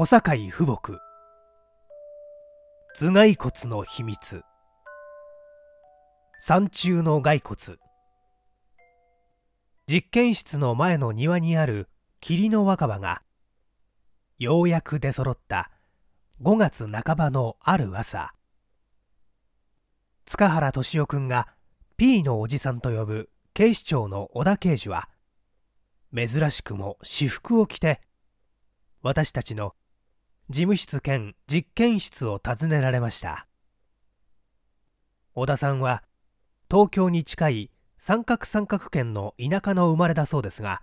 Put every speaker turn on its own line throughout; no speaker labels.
小坂井富木頭蓋骨の秘密山中の骸骨実験室の前の庭にある霧の若葉がようやく出揃った5月半ばのある朝塚原敏夫君が P のおじさんと呼ぶ警視庁の小田刑事は珍しくも私服を着て私たちの事務室兼実験室を訪ねられました小田さんは東京に近い三角三角圏の田舎の生まれだそうですが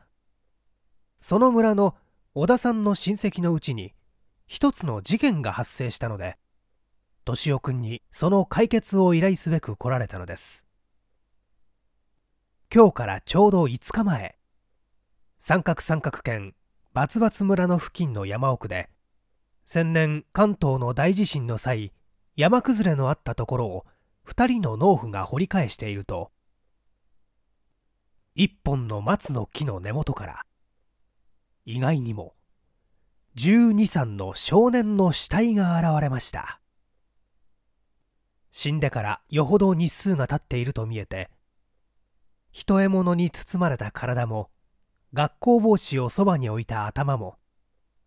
その村の小田さんの親戚のうちに一つの事件が発生したので敏夫君にその解決を依頼すべく来られたのです今日からちょうど5日前三角三角圏バツバツ村の付近の山奥で先年関東の大地震の際山崩れのあったところを2人の農夫が掘り返していると一本の松の木の根元から意外にも123の少年の死体が現れました死んでからよほど日数が経っていると見えて一獲物に包まれた体も学校帽子をそばに置いた頭も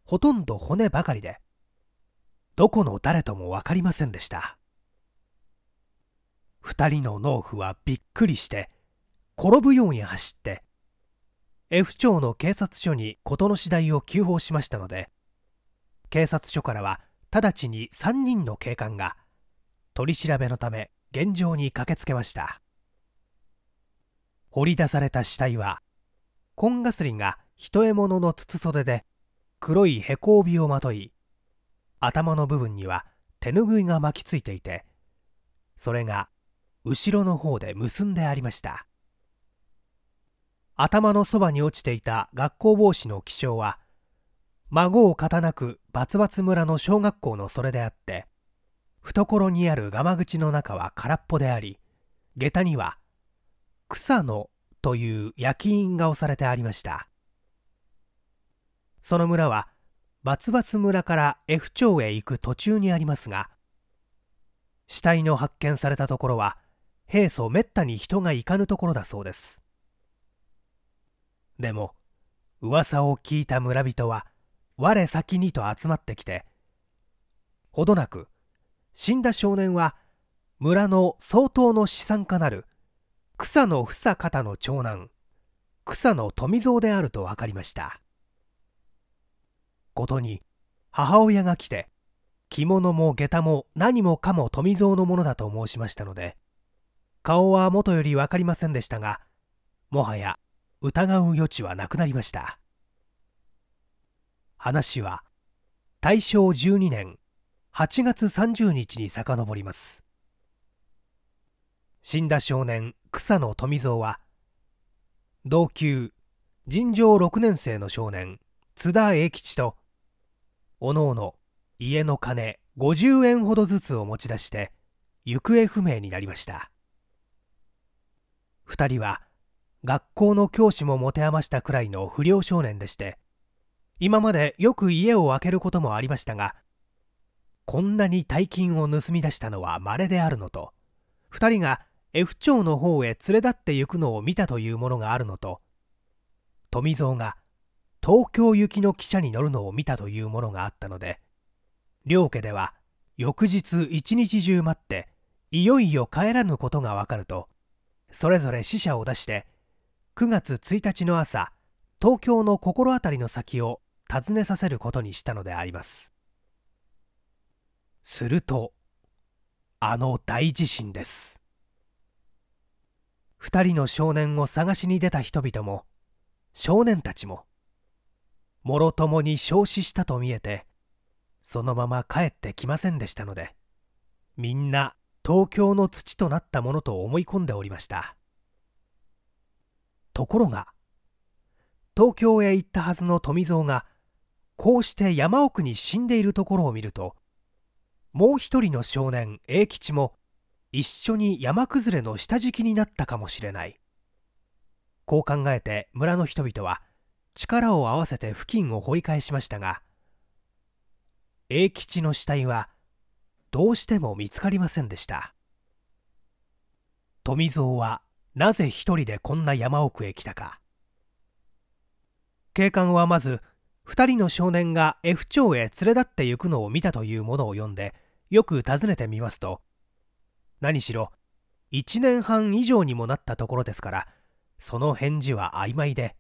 ほとんど骨ばかりでどこの誰とも分かりませんでした2人の農夫はびっくりして転ぶように走って F 町の警察署に事の次第を急報しましたので警察署からは直ちに3人の警官が取り調べのため現場に駆けつけました掘り出された死体はコンガスリンが一獲物の筒袖で黒いへこ帯をまとい頭の部分には手ぬぐいが巻きついていてそれが後ろの方で結んでありました頭のそばに落ちていた学校帽子の気象は孫を固なくバツバツ村の小学校のそれであって懐にあるがま口の中は空っぽであり下駄には「草野」という焼き印が押されてありましたその村はバツバツ村から F 町へ行く途中にありますが死体の発見されたところは平素めったに人が行かぬところだそうですでも噂を聞いた村人は我先にと集まってきてほどなく死んだ少年は村の相当の資産家なる草野房方の長男草野富蔵であると分かりましたことに母親が来て着物も下駄も何もかも富蔵のものだと申しましたので顔はもとより分かりませんでしたがもはや疑う余地はなくなりました話は大正12年8月30日に遡ります死んだ少年草野富蔵は同級尋常6年生の少年津田栄吉とおのおの家の金50円ほどずつを持ち出して行方不明になりました2人は学校の教師も持て余したくらいの不良少年でして今までよく家を空けることもありましたがこんなに大金を盗み出したのは稀であるのと2人が F 町の方へ連れ立って行くのを見たというものがあるのと富蔵が東京行きの汽車に乗るのを見たというものがあったので両家では翌日一日中待っていよいよ帰らぬことがわかるとそれぞれ死者を出して9月1日の朝東京の心当たりの先を訪ねさせることにしたのでありますするとあの大地震です2人の少年を探しに出た人々も少年たちももろともに焼死したと見えてそのまま帰ってきませんでしたのでみんな東京の土となったものと思い込んでおりましたところが東京へ行ったはずの富蔵がこうして山奥に死んでいるところを見るともう一人の少年栄吉も一緒に山崩れの下敷きになったかもしれないこう考えて村の人々は力を合わせて付近を掘り返しましたが栄吉の死体はどうしても見つかりませんでした富蔵はなぜ一人でこんな山奥へ来たか警官はまず2人の少年が F 町へ連れ立って行くのを見たというものを読んでよく訪ねてみますと何しろ1年半以上にもなったところですからその返事は曖昧で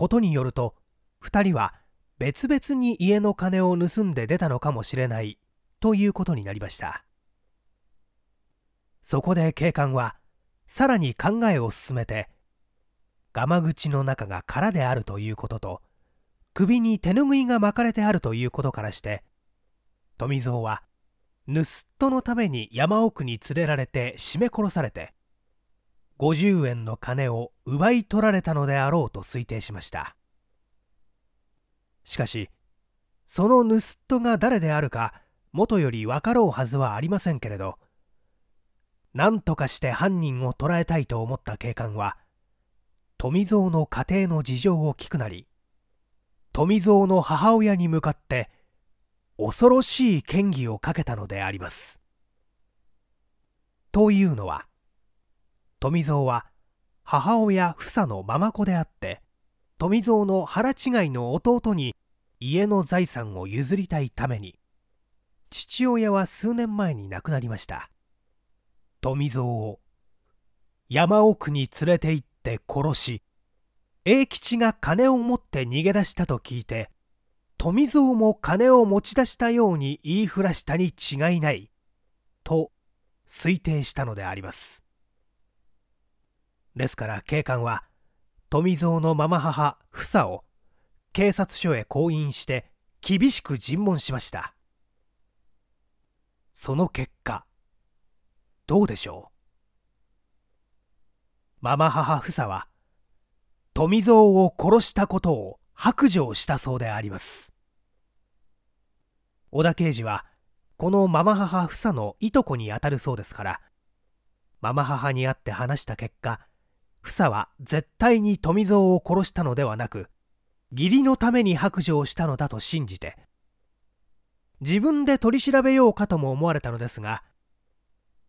ことによると2人は別々に家の金を盗んで出たのかもしれないということになりましたそこで警官はさらに考えを進めてガマ口の中が空であるということと首に手ぬぐいが巻かれてあるということからして富蔵は盗っ人のために山奥に連れられて絞め殺されて50円の金を奪い取られたのであろうと推定しましたしかしその盗っ人が誰であるか元より分かろうはずはありませんけれど何とかして犯人を捕らえたいと思った警官は富蔵の家庭の事情を聞くなり富蔵の母親に向かって恐ろしい嫌疑をかけたのであります。というのは富蔵は母親房のママ子であって富蔵の腹違いの弟に家の財産を譲りたいために父親は数年前に亡くなりました富蔵を山奥に連れて行って殺し栄吉が金を持って逃げ出したと聞いて富蔵も金を持ち出したように言いふらしたに違いないと推定したのでありますですから警官は富蔵のママ母房を警察署へ行員して厳しく尋問しましたその結果どうでしょうママ母房は富蔵を殺したことを白状したそうであります小田刑事はこのママ母房のいとこにあたるそうですからママ母に会って話した結果房は絶対に富蔵を殺したのではなく義理のために白状したのだと信じて自分で取り調べようかとも思われたのですが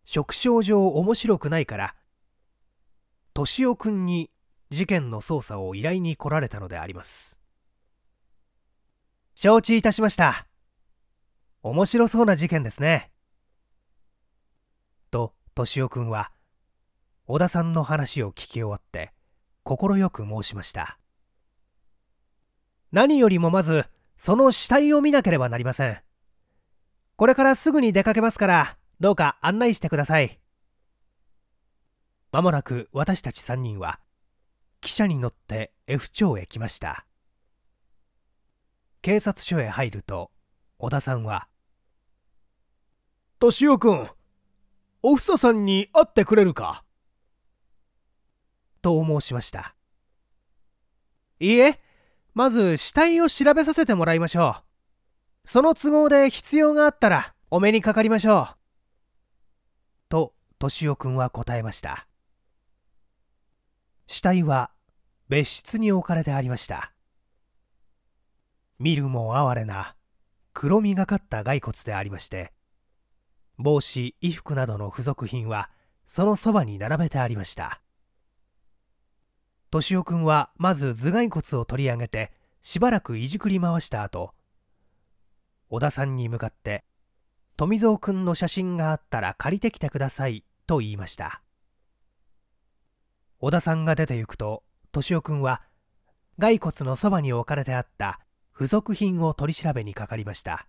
職称上面白くないから敏夫君に事件の捜査を依頼に来られたのであります承知いたしました面白そうな事件ですねと敏夫君は小田さんの話を聞き終わって快く申しました何よりもまずその死体を見なければなりませんこれからすぐに出かけますからどうか案内してくださいまもなく私たち3人は汽車に乗って F 町へ来ました警察署へ入ると小田さんは「敏夫君おふささんに会ってくれるか?」と申しました。いいえ、まず死体を調べさせてもらいましょう。その都合で必要があったらお目にかかりましょう。と、敏夫君は答えました。死体は別室に置かれてありました。見るも哀れな黒みがかった骸骨でありまして、帽子、衣服などの付属品はそのそばに並べてありました。敏夫君はまず頭蓋骨を取り上げてしばらくいじくり回した後小田さんに向かって「富蔵君の写真があったら借りてきてください」と言いました小田さんが出て行くと敏夫君は骸骨のそばに置かれてあった付属品を取り調べにかかりました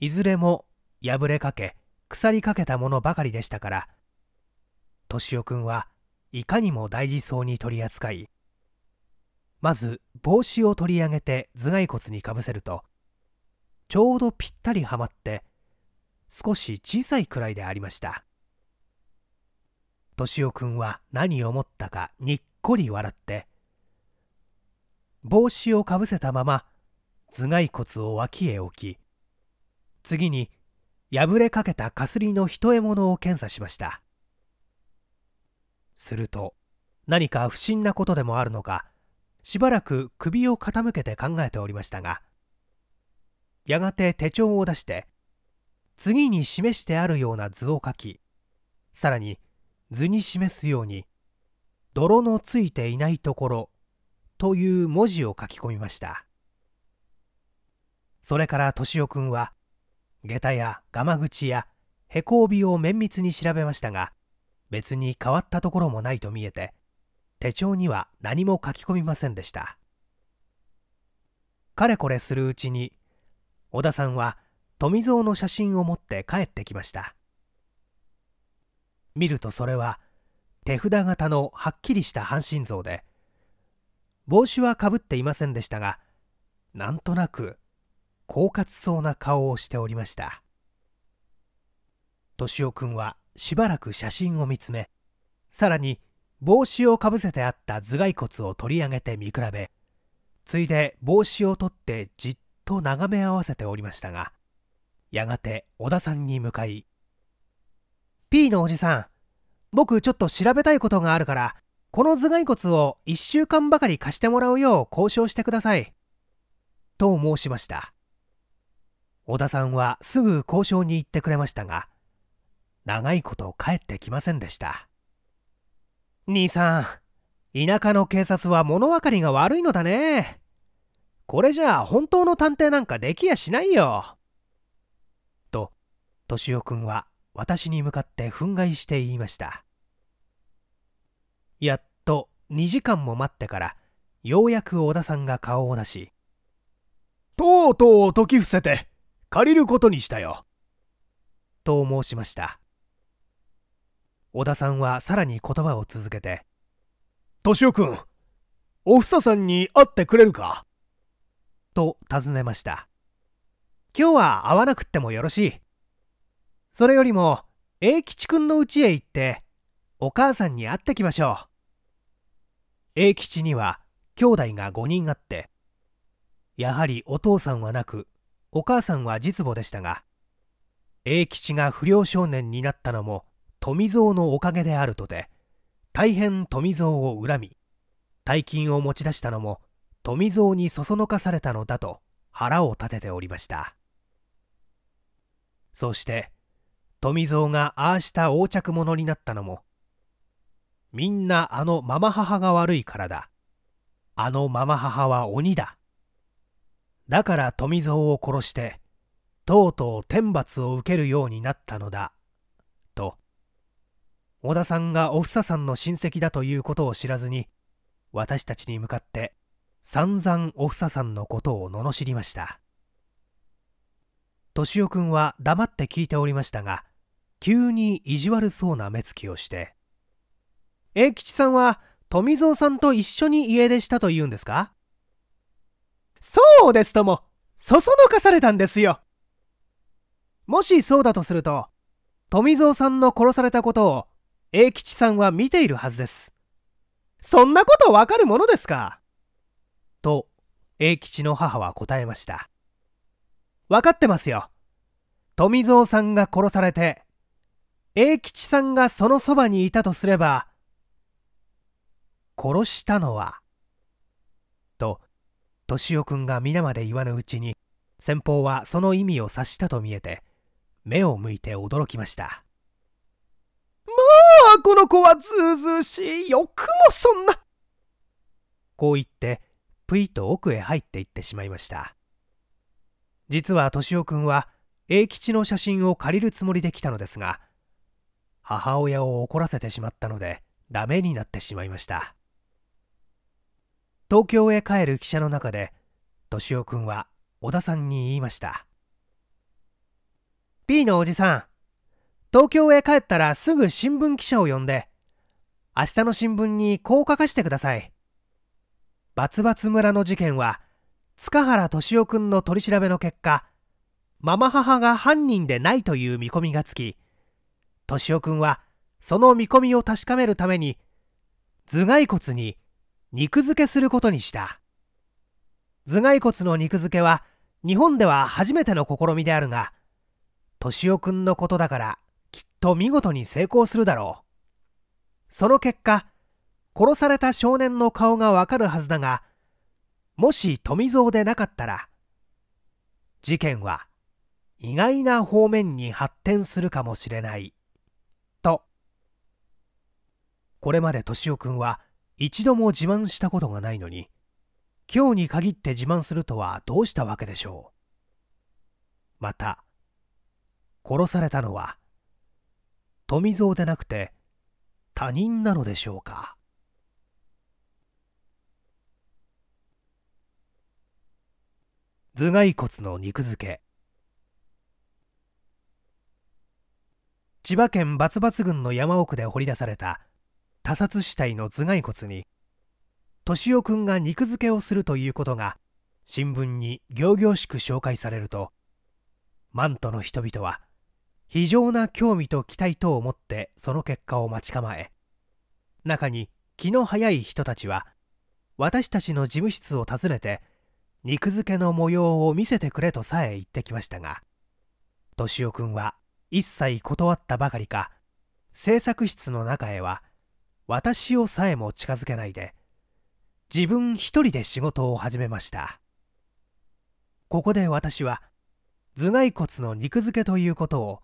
いずれも破れかけ腐りかけたものばかりでしたから敏夫君はいかにも大事そうに取り扱いまず帽子を取り上げて頭蓋骨にかぶせるとちょうどぴったりはまって少し小さいくらいでありました敏夫君は何を思ったかにっこり笑って帽子をかぶせたまま頭蓋骨を脇へ置き次に破れかけたかすりの一獲物を検査しましたすると何か不審なことでもあるのかしばらく首を傾けて考えておりましたがやがて手帳を出して次に示してあるような図を書きさらに図に示すように「泥のついていないところ」という文字を書き込みましたそれから敏夫君は下駄やガマ口やへこびを綿密に調べましたが別に変わったところもないと見えて手帳には何も書き込みませんでしたかれこれするうちに小田さんは富蔵の写真を持って帰ってきました見るとそれは手札型のはっきりした半身像で帽子はかぶっていませんでしたがなんとなく狡猾そうな顔をしておりました敏夫君はしばらく写真を見つめさらに帽子をかぶせてあった頭蓋骨を取り上げて見比べついで帽子を取ってじっと眺め合わせておりましたがやがて小田さんに向かい「P のおじさん僕ちょっと調べたいことがあるからこの頭蓋骨を1週間ばかり貸してもらうよう交渉してください」と申しました小田さんはすぐ交渉に行ってくれましたが長いこと帰ってきませんでした兄さん田舎の警察は物分かりが悪いのだねこれじゃあ本当の探偵なんかできやしないよと敏夫君は私に向かって憤慨して言いましたやっと2時間も待ってからようやく小田さんが顔を出しとうとう解き伏せて借りることにしたよと申しました小田さんはさらに言葉を続けて「敏夫君おふささんに会ってくれるか?」と尋ねました今日は会わなくってもよろしいそれよりも栄吉君の家へ行ってお母さんに会ってきましょう栄吉には兄弟が5人あってやはりお父さんはなくお母さんは実母でしたが栄吉が不良少年になったのも富蔵のおかげであるとて大変富蔵を恨み大金を持ち出したのも富蔵にそそのかされたのだと腹を立てておりましたそして富蔵がああした横着者になったのもみんなあのママ母が悪いからだあのママ母は鬼だだから富蔵を殺してとうとう天罰を受けるようになったのだ小田さんがおふささんの親戚だということを知らずに私たちに向かって散々おふささんのことを罵りました敏夫君は黙って聞いておりましたが急に意地悪そうな目つきをして「栄吉さんは富蔵さんと一緒に家出したというんですか?」そうですともそそのかされたんですよもしそうだとすると富蔵さんの殺されたことを栄吉さんは見ているはずです。そんなことわかるものですかと、栄吉の母は答えました。分かってますよ。富蔵さんが殺されて、栄吉さんがそのそばにいたとすれば、殺したのは、と、敏夫君が皆まで言わぬうちに、先方はその意味を察したと見えて、目を向いて驚きました。この子はずうずうしいよくもそんなこう言ってぷいと奥へ入っていってしまいました実は敏夫君は栄吉の写真を借りるつもりで来たのですが母親を怒らせてしまったのでダメになってしまいました東京へ帰る汽車の中で敏夫君は小田さんに言いました P のおじさん東京へ帰ったらすぐ新聞記者を呼んで、明日の新聞にこう書かせてください。バツバツ村の事件は、塚原敏夫君の取り調べの結果、ママ母が犯人でないという見込みがつき、敏夫君はその見込みを確かめるために、頭蓋骨に肉付けすることにした。頭蓋骨の肉付けは日本では初めての試みであるが、敏夫君のことだからきっと見事に成功するだろうその結果殺された少年の顔がわかるはずだがもし富蔵でなかったら事件は意外な方面に発展するかもしれないとこれまで敏夫君は一度も自慢したことがないのに今日に限って自慢するとはどうしたわけでしょうまた殺されたのは富蔵でなくて他人なのでしょうか頭蓋骨の肉付け千葉県バツ郡の山奥で掘り出された他殺死体の頭蓋骨に敏夫君が肉付けをするということが新聞に仰々しく紹介されるとマントの人々は非常な興味と期待とを持ってその結果を待ち構え中に気の早い人たちは私たちの事務室を訪ねて肉付けの模様を見せてくれとさえ言ってきましたが敏夫君は一切断ったばかりか制作室の中へは私をさえも近づけないで自分一人で仕事を始めましたここで私は頭蓋骨の肉付けということを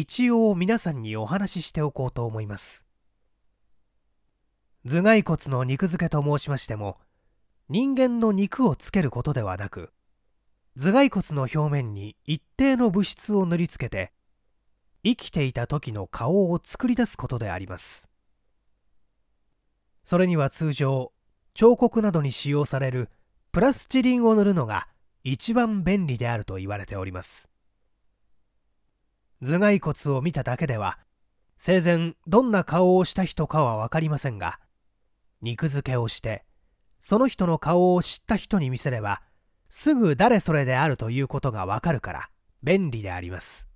一応皆さんにお話ししておこうと思います頭蓋骨の肉付けと申しましても人間の肉をつけることではなく頭蓋骨の表面に一定の物質を塗りつけて生きていた時の顔を作り出すことでありますそれには通常彫刻などに使用されるプラスチリンを塗るのが一番便利であると言われております頭蓋骨を見ただけでは生前どんな顔をした人かは分かりませんが肉付けをしてその人の顔を知った人に見せればすぐ誰それであるということがわかるから便利であります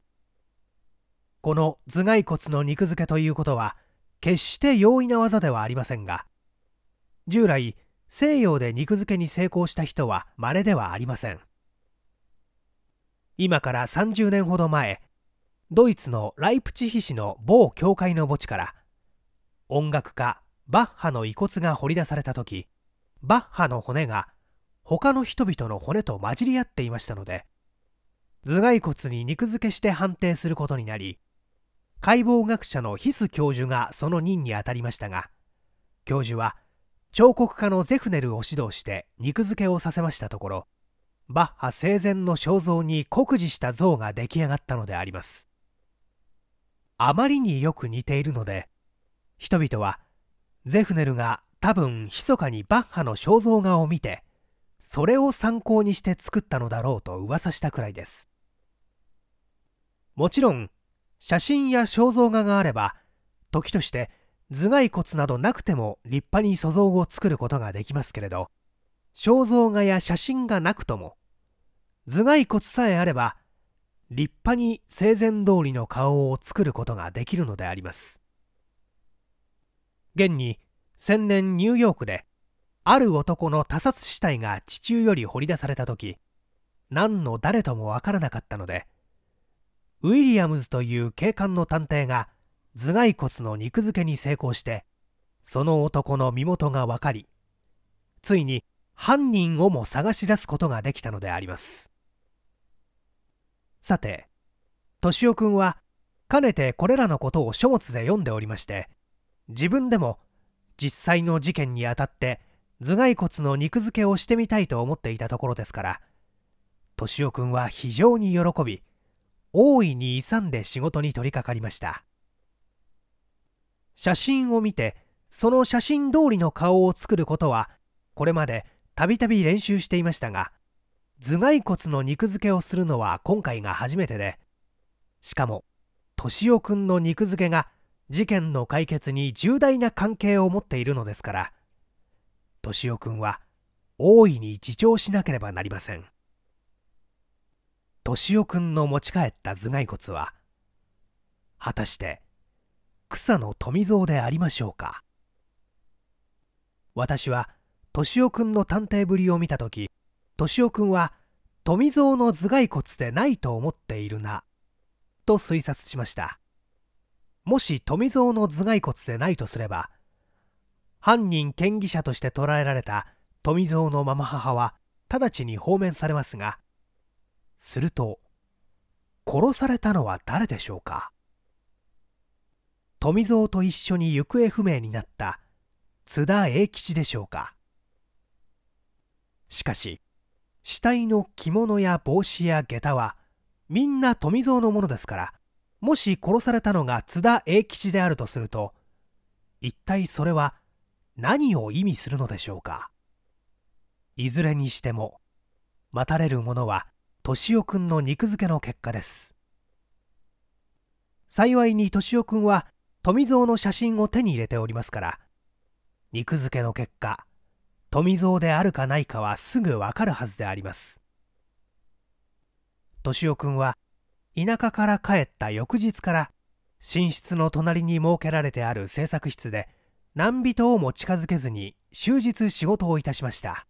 この頭蓋骨の肉付けということは決して容易な技ではありませんが従来西洋で肉付けに成功した人は稀ではありません今から30年ほど前ドイツのライプチヒ市の某教会の墓地から音楽家バッハの遺骨が掘り出された時バッハの骨が他の人々の骨と混じり合っていましたので頭蓋骨に肉付けして判定することになり解剖学者のヒス教授がその任に当たりましたが教授は彫刻家のゼフネルを指導して肉付けをさせましたところバッハ生前の肖像に酷似した像が出来上がったのでありますあまりによく似ているので人々はゼフネルが多分密かにバッハの肖像画を見てそれを参考にして作ったのだろうと噂したくらいですもちろん写真や肖像画があれば時として頭蓋骨などなくても立派に塑像を作ることができますけれど肖像画や写真がなくとも頭蓋骨さえあれば立派に生前通りの顔を作ることができるのであります現に先年ニューヨークである男の他殺死体が地中より掘り出された時何の誰ともわからなかったのでウィリアムズという警官の探偵が頭蓋骨の肉付けに成功してその男の身元が分かりついに犯人をも探し出すことができたのでありますさて敏夫君はかねてこれらのことを書物で読んでおりまして自分でも実際の事件にあたって頭蓋骨の肉付けをしてみたいと思っていたところですから敏夫君は非常に喜び大いに勇んで仕事に取り掛かりました写真を見てその写真通りの顔を作ることはこれまでたびたび練習していましたが頭蓋骨の肉付けをするのは今回が初めてでしかも敏夫君の肉付けが事件の解決に重大な関係を持っているのですから敏夫君は大いに自重しなければなりません敏夫君の持ち帰った頭蓋骨は果たして草の富蔵でありましょうか私は敏夫君の探偵ぶりを見た時敏夫君は富蔵の頭蓋骨でないと思っているなと推察しましたもし富蔵の頭蓋骨でないとすれば犯人嫌疑者として捕らえられた富蔵のママ母は直ちに放免されますがすると殺されたのは誰でしょうか富蔵と一緒に行方不明になった津田栄吉でしょうかしかし死体の着物や帽子や下駄はみんな富蔵のものですからもし殺されたのが津田栄吉であるとすると一体それは何を意味するのでしょうかいずれにしても待たれるものは敏夫君の肉付けの結果です幸いに敏夫君は富蔵の写真を手に入れておりますから肉付けの結果富蔵であるかないかはすぐわかるはずであります敏夫君は田舎から帰った翌日から寝室の隣に設けられてある制作室で何人をも近づけずに終日仕事をいたしました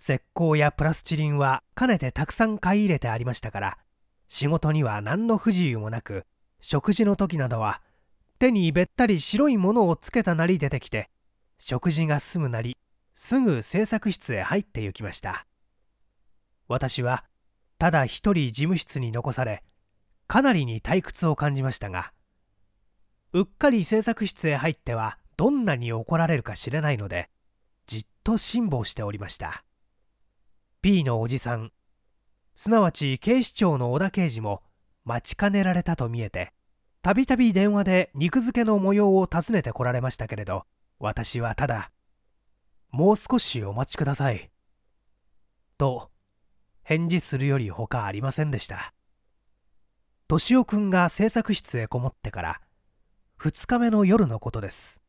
石膏やプラスチリンはかねてたくさん買い入れてありましたから仕事には何の不自由もなく食事の時などは手にべったり白いものをつけたなり出てきて食事が済むなりすぐ制作室へ入って行きました私はただ一人事務室に残されかなりに退屈を感じましたがうっかり制作室へ入ってはどんなに怒られるか知れないのでじっと辛抱しておりました P のおじさんすなわち警視庁の小田刑事も待ちかねられたと見えてたびたび電話で肉付けの模様を尋ねてこられましたけれど私はただもう少しお待ちください。と、返事するより他ありませんでした。敏夫くんが制作室へこもってから2日目の夜のことです。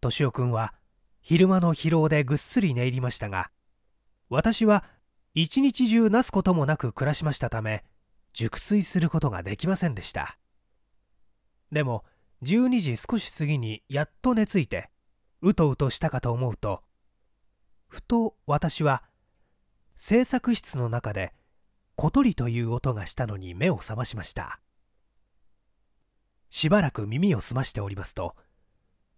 敏夫くんは昼間の疲労でぐっすり寝入りましたが、私は一日中なすこともなく暮らしましたため、熟睡することができませんでした。でも、12時少し過ぎにやっと寝ついて、うとうとしたかと思うとふと私は制作室の中で小鳥という音がしたのに目を覚ましましたしばらく耳を澄ましておりますと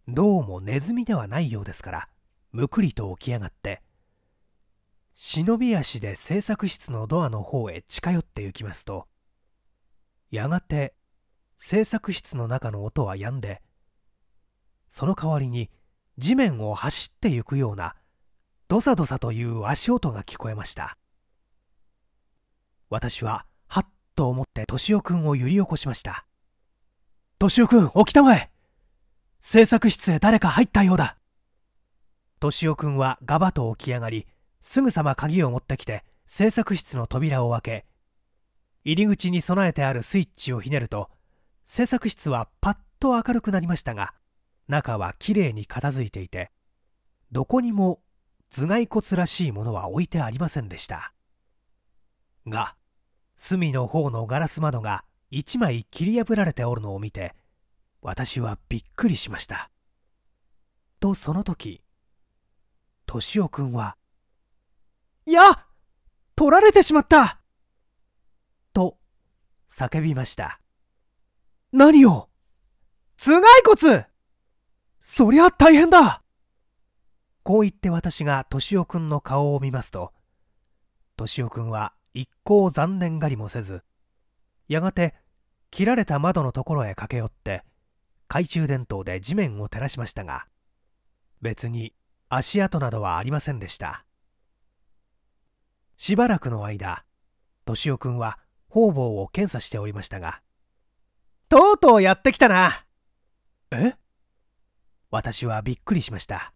どうもネズミではないようですからむくりと起き上がって忍び足で制作室のドアの方へ近寄って行きますとやがて制作室の中の音は止んでその代わりに地面を走ってゆくようなドサドサという足音が聞こえました私ははっと思って敏夫君を揺り起こしました敏夫君起きたまえ制作室へ誰か入ったようだ敏夫君はガバと起き上がりすぐさま鍵を持ってきて制作室の扉を開け入り口に備えてあるスイッチをひねると制作室はパッと明るくなりましたが中はきれいに片付いていてどこにも頭蓋骨らしいものは置いてありませんでしたが隅の方のガラス窓が1枚切り破られておるのを見て私はびっくりしましたとその時敏夫君は「いや取られてしまった!」と叫びました何を頭蓋骨そりゃ大変だこう言って私が敏夫君の顔を見ますと、敏夫君は一向残念がりもせず、やがて切られた窓のところへ駆け寄って、懐中電灯で地面を照らしましたが、別に足跡などはありませんでした。しばらくの間、敏夫君は方々を検査しておりましたが、とうとうやってきたなえ私はびっくりしました。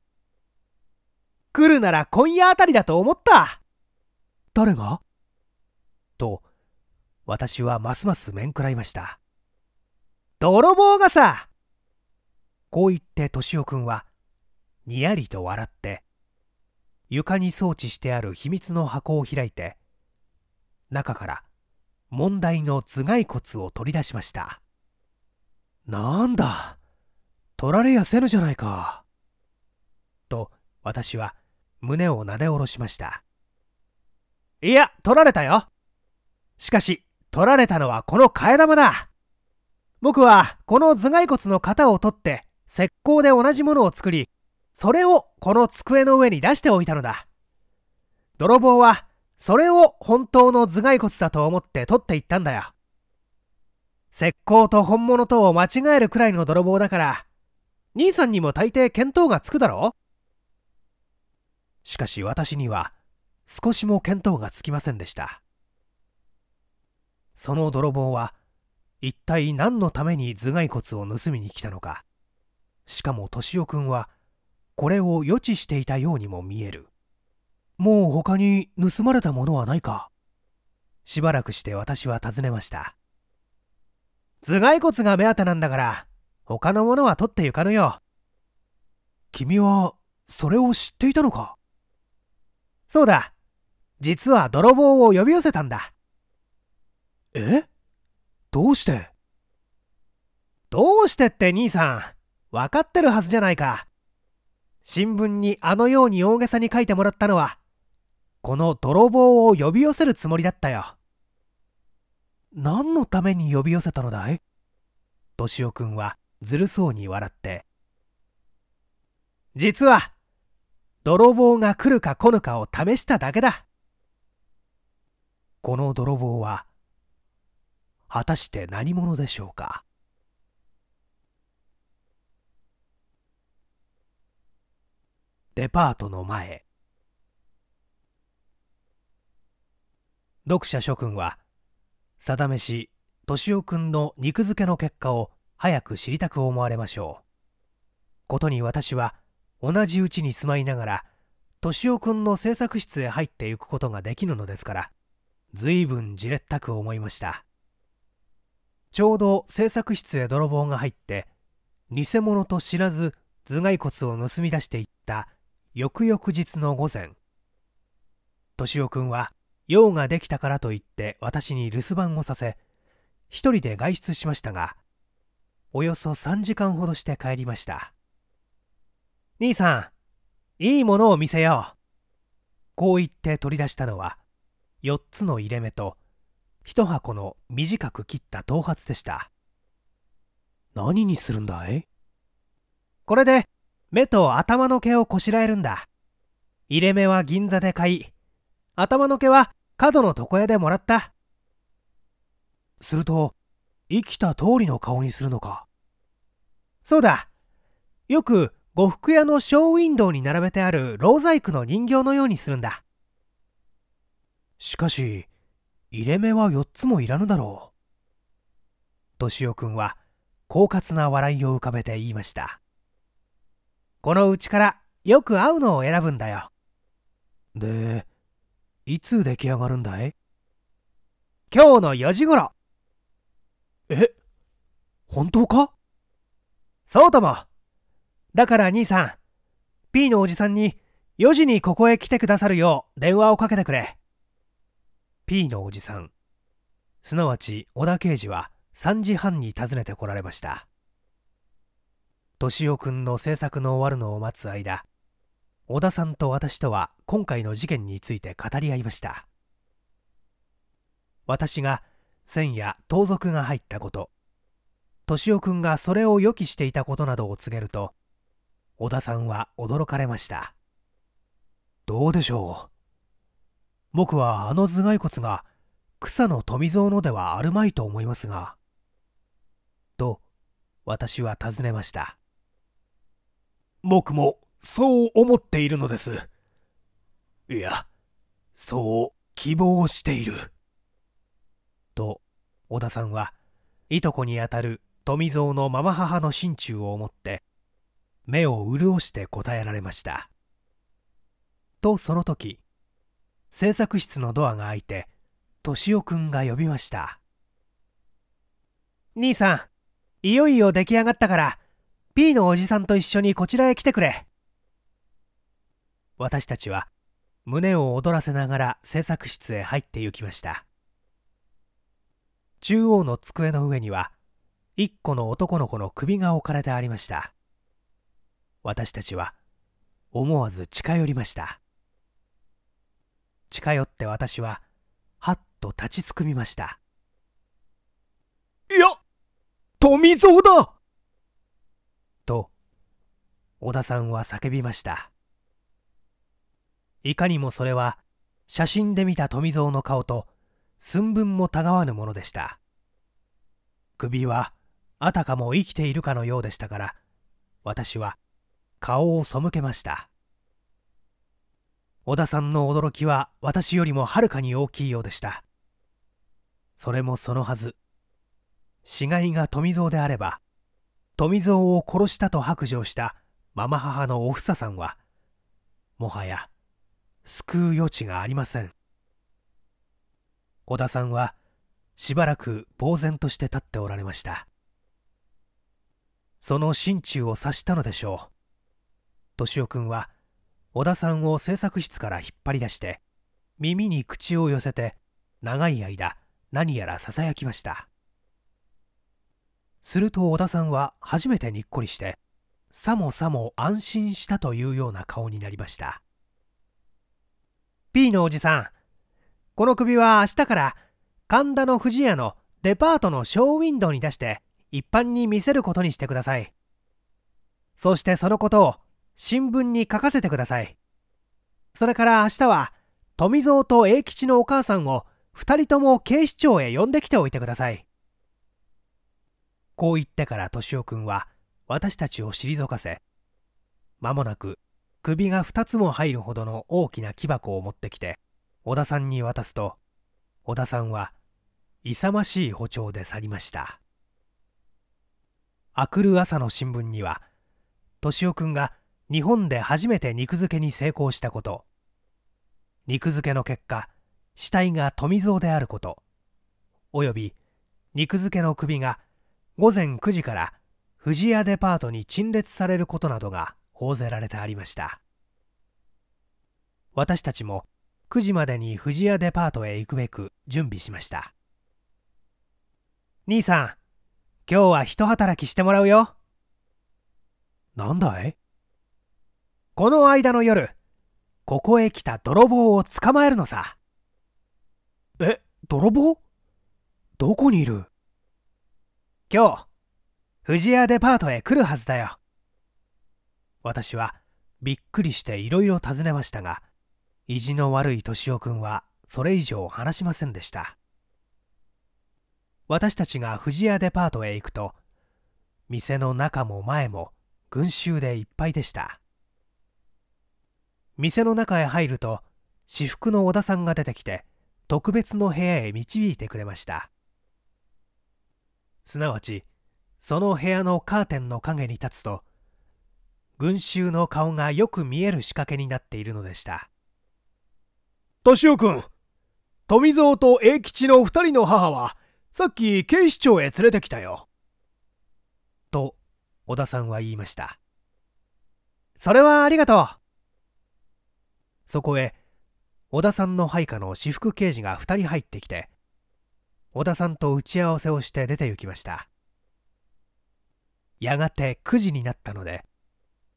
来るなら今夜あたりだと思った誰がと、私はますます面食らいました。泥棒がさこう言って敏夫君は、にやりと笑って、床に装置してある秘密の箱を開いて、中から問題の頭蓋骨を取り出しました。なんだ取られやせぬじゃないか。と、私は胸をなで下ろしました。いや、取られたよ。しかし、取られたのはこの替え玉だ。僕はこの頭蓋骨の型を取って石膏で同じものを作り、それをこの机の上に出しておいたのだ。泥棒はそれを本当の頭蓋骨だと思って取っていったんだよ。石膏と本物とを間違えるくらいの泥棒だから、兄さんにも大抵見当がつくだろしかし私には少しも見当がつきませんでしたその泥棒は一体何のために頭蓋骨を盗みに来たのかしかも敏夫君はこれを予知していたようにも見えるもう他に盗まれたものはないかしばらくして私は尋ねました頭蓋骨が目当てなんだから他のものは取ってゆかぬよ。君は、それを知っていたのかそうだ。実は泥棒を呼び寄せたんだ。えどうしてどうしてって兄さん、分かってるはずじゃないか。新聞にあのように大げさに書いてもらったのは、この泥棒を呼び寄せるつもりだったよ。何のために呼び寄せたのだい敏夫君はずるそうに笑って実は泥棒が来るか来ぬかを試しただけだこの泥棒は果たして何者でしょうかデパートの前読者諸君はさだめし敏夫君の肉付けの結果を早く知りたく思われましょうことに私は同じうちに住まいながら敏夫君の制作室へ入っていくことができるのですから随分じれったく思いましたちょうど制作室へ泥棒が入って偽物と知らず頭蓋骨を盗み出していった翌々日の午前敏夫君は用ができたからと言って私に留守番をさせ一人で外出しましたがおよそ3時間ほどして帰りました兄さんいいものを見せようこう言って取り出したのは4つの入れ目と1箱の短く切った頭髪でした何にするんだいこれで目と頭の毛をこしらえるんだ入れ目は銀座で買い頭の毛は角の床屋でもらったすると生きた通りの顔にするのか。そうだ。よく呉服屋のショーウィンドウに並べてあるロー細工の人形のようにするんだ。しかし、入れ目は4つもいらぬだろう。としおくんは、狡猾な笑いを浮かべて言いました。このうちからよく合うのを選ぶんだよ。で、いつ出来上がるんだい今日の4時頃え本当かそうとも。だから兄さん、P のおじさんに4時にここへ来てくださるよう電話をかけてくれ。P のおじさん、すなわち小田刑事は3時半に訪ねてこられました。敏夫君の制作の終わるのを待つ間、小田さんと私とは今回の事件について語り合いました。私が先や盗賊が入ったこと敏夫君がそれを予期していたことなどを告げると小田さんは驚かれましたどうでしょう僕はあの頭蓋骨が草の富蔵のではあるまいと思いますがと私は尋ねました僕もそう思っているのですいやそう希望している。と織田さんはいとこにあたる富蔵のママ母の心中を思って目を潤して答えられましたとその時制作室のドアが開いて敏夫君が呼びました兄さんいよいよ出来上がったから P のおじさんと一緒にこちらへ来てくれ私たちは胸を躍らせながら制作室へ入って行きました中央の机の上には一個の男の子の首が置かれてありました私たちは思わず近寄りました近寄って私ははっと立ちすくみましたいや富蔵だと小田さんは叫びましたいかにもそれは写真で見た富蔵の顔と寸分もたがわぬものでした首はあたかも生きているかのようでしたから私は顔を背けました小田さんの驚きは私よりもはるかに大きいようでしたそれもそのはず死骸が富蔵であれば富蔵を殺したと白状したママ母のおふささんはもはや救う余地がありません小田さんはしばらく呆然として立っておられましたその心中を察したのでしょう敏夫君は小田さんを制作室から引っ張り出して耳に口を寄せて長い間何やらささやきましたすると小田さんは初めてにっこりしてさもさも安心したというような顔になりました P のおじさんこの首は明日から神田の不二家のデパートのショーウィンドウに出して一般に見せることにしてくださいそしてそのことを新聞に書かせてくださいそれから明日は富蔵と栄吉のお母さんを2人とも警視庁へ呼んできておいてくださいこう言ってから敏夫君は私たちを退かせ間もなく首が2つも入るほどの大きな木箱を持ってきて小田さんに渡すと小田さんは勇ましい歩調で去りましたあくる朝の新聞には敏夫君が日本で初めて肉付けに成功したこと肉付けの結果死体が富蔵であることおよび肉付けの首が午前9時から藤屋デパートに陳列されることなどが報ぜられてありました私たちも9時までに藤屋デパートへ行くべく準備しました兄さん今日は一働きしてもらうよなんだいこの間の夜ここへ来た泥棒を捕まえるのさえ泥棒どこにいる今日藤屋デパートへ来るはずだよ私はびっくりしていろいろ尋ねましたが意地の悪い敏夫君はそれ以上話しませんでした私たちが藤屋デパートへ行くと店の中も前も群衆でいっぱいでした店の中へ入ると私服の小田さんが出てきて特別の部屋へ導いてくれましたすなわちその部屋のカーテンの陰に立つと群衆の顔がよく見える仕掛けになっているのでした敏夫君富蔵と栄吉の2人の母はさっき警視庁へ連れてきたよ。と、小田さんは言いました。それはありがとう。そこへ、小田さんの配下の私服刑事が2人入ってきて、小田さんと打ち合わせをして出て行きました。やがて9時になったので、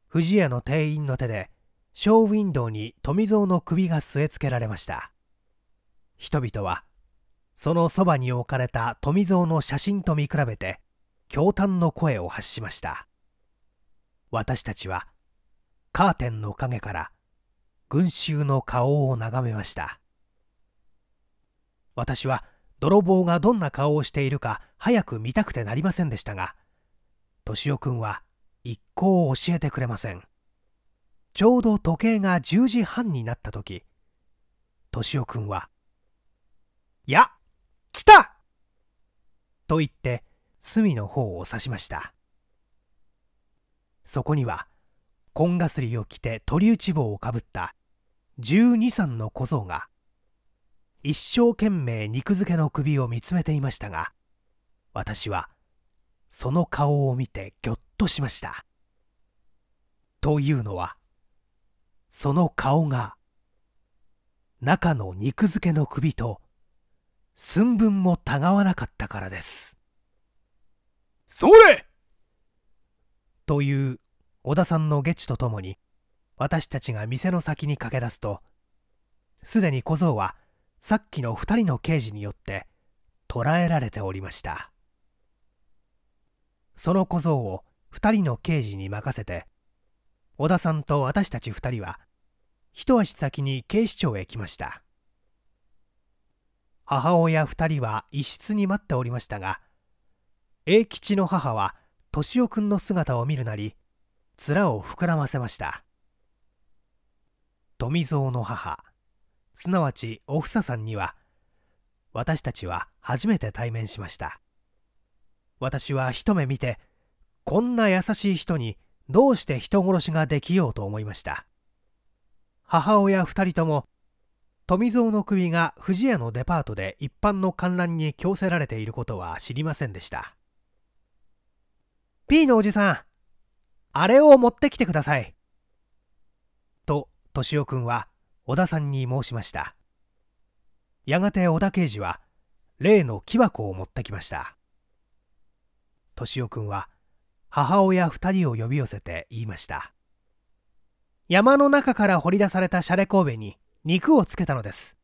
不二家の店員の手で、ショーウィンドウに富蔵の首が据え付けられました。人々はそのそばに置かれた富蔵の写真と見比べて驚嘆の声を発しました私たちはカーテンの陰から群衆の顔を眺めました私は泥棒がどんな顔をしているか早く見たくてなりませんでしたが敏夫君は一向教えてくれませんちょうど時計が10時半になった時敏夫君は「や来たと言って隅の方を指しましたそこには紺がすりを着て鳥打ち棒をかぶった1 2三の小僧が一生懸命肉付けの首を見つめていましたが私はその顔を見てぎょっとしましたというのはその顔が中の肉付けの首と寸分もたがわなかったからですそれという小田さんの下知とともに私たちが店の先に駆け出すとすでに小僧はさっきの2人の刑事によって捕らえられておりましたその小僧を2人の刑事に任せて小田さんと私たち2人は一足先に警視庁へ来ました母親2人は一室に待っておりましたが栄吉の母は敏夫君の姿を見るなり面を膨らませました富蔵の母すなわちお房ささんには私たちは初めて対面しました私は一目見てこんな優しい人にどうして人殺しができようと思いました母親2人とも富蔵の首が不二家のデパートで一般の観覧に強せられていることは知りませんでした P のおじさんあれを持ってきてくださいと敏夫君は小田さんに申しましたやがて小田刑事は例の木箱を持ってきました敏夫君は母親2人を呼び寄せて言いました山の中から掘り出されたシャレ神戸に肉をつけたのです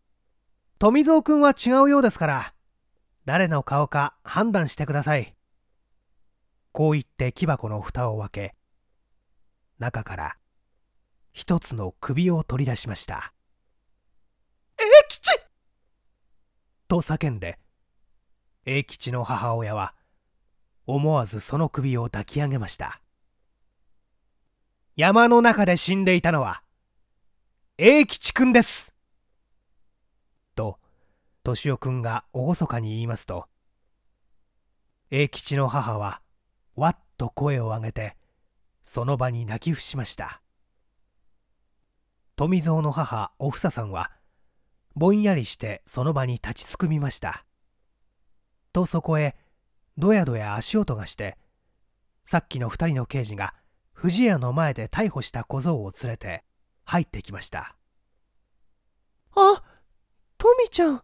富蔵君は違うようですから誰の顔か判断してくださいこう言って木箱の蓋を開け中から一つの首を取り出しました「栄吉!」と叫んで栄吉の母親は思わずその首を抱き上げました山の中で死んでいたのは英吉くんです。と、敏夫くんが厳かに言いますと、英吉の母は、わっと声を上げて、その場に泣き伏しました。富蔵の母、おふささんは、ぼんやりしてその場に立ちすくみました。とそこへ、どやどや足音がして、さっきの2人の刑事が、不二家の前で逮捕した小僧を連れて、入ってきましたあトミちゃん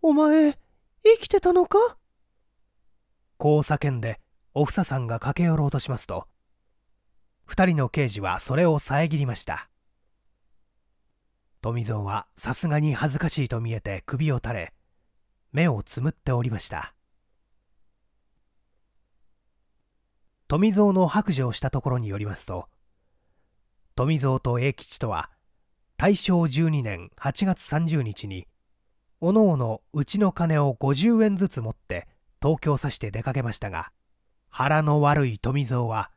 お前生きてたのかこう叫んでおふささんが駆け寄ろうとしますと2人の刑事はそれを遮りました富蔵はさすがに恥ずかしいと見えて首を垂れ目をつむっておりました富蔵の白状したところによりますと富蔵と栄吉とは大正12年8月30日におのおのうちの金を50円ずつ持って東京さして出かけましたが腹の悪い富蔵は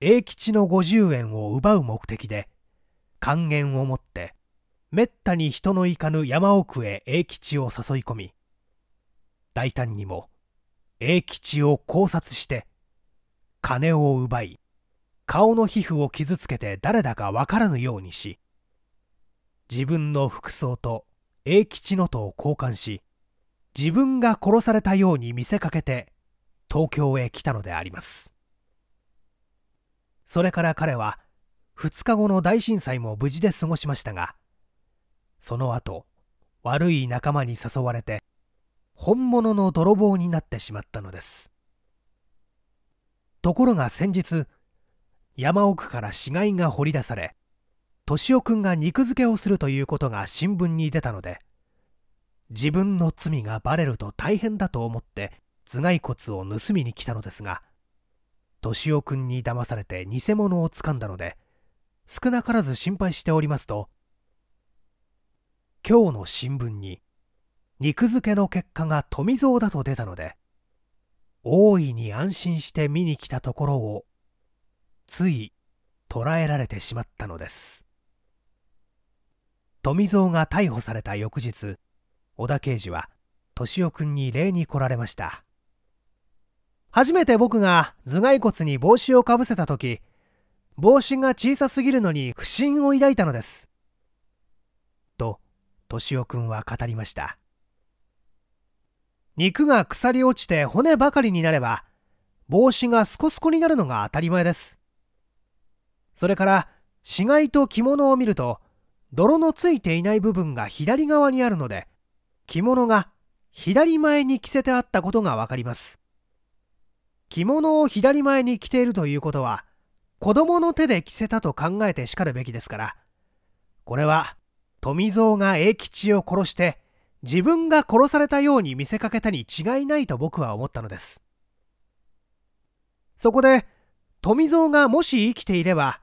栄吉の50円を奪う目的で還元を持ってめったに人の行かぬ山奥へ栄吉を誘い込み大胆にも栄吉を考察して金を奪い顔の皮膚を傷つけて誰だかわからぬようにし自分の服装と永吉のとを交換し自分が殺されたように見せかけて東京へ来たのでありますそれから彼は2日後の大震災も無事で過ごしましたがその後悪い仲間に誘われて本物の泥棒になってしまったのですところが先日山奥から死骸が掘り出され敏夫君が肉付けをするということが新聞に出たので自分の罪がバレると大変だと思って頭蓋骨を盗みに来たのですが敏夫君に騙されて偽物をつかんだので少なからず心配しておりますと今日の新聞に肉付けの結果が富蔵だと出たので大いに安心して見に来たところをつい捕らえられてしまったのです富蔵が逮捕された翌日小田刑事は敏夫君に礼に来られました初めて僕が頭蓋骨に帽子をかぶせた時帽子が小さすぎるのに不審を抱いたのですと敏夫君は語りました肉が腐り落ちて骨ばかりになれば帽子がスコスコになるのが当たり前ですそれから死骸と着物を見ると泥のついていない部分が左側にあるので着物が左前に着せてあったことが分かります着物を左前に着ているということは子供の手で着せたと考えてしかるべきですからこれは富蔵が栄吉を殺して自分が殺されたように見せかけたに違いないと僕は思ったのですそこで富蔵がもし生きていれば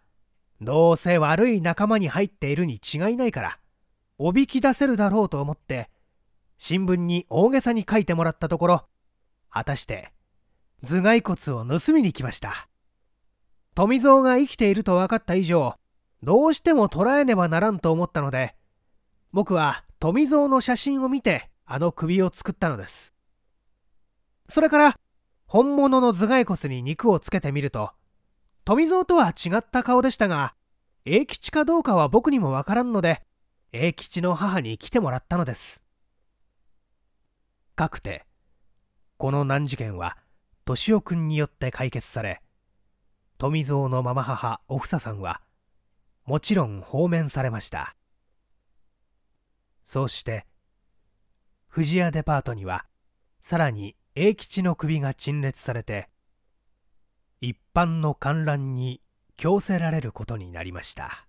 どうせ悪い仲間に入っているに違いないから、おびき出せるだろうと思って、新聞に大げさに書いてもらったところ、果たして、頭蓋骨を盗みに来ました。富蔵が生きていると分かった以上、どうしても捉えねばならんと思ったので、僕は富蔵の写真を見て、あの首を作ったのです。それから、本物の頭蓋骨に肉をつけてみると、富蔵とは違った顔でしたが栄吉かどうかは僕にもわからんので栄吉の母に来てもらったのですかくてこの難事件は敏夫君によって解決され富蔵のママ母おふささんはもちろん放免されましたそうして藤屋デパートにはさらに栄吉の首が陳列されて一般の観覧に強せられることになりました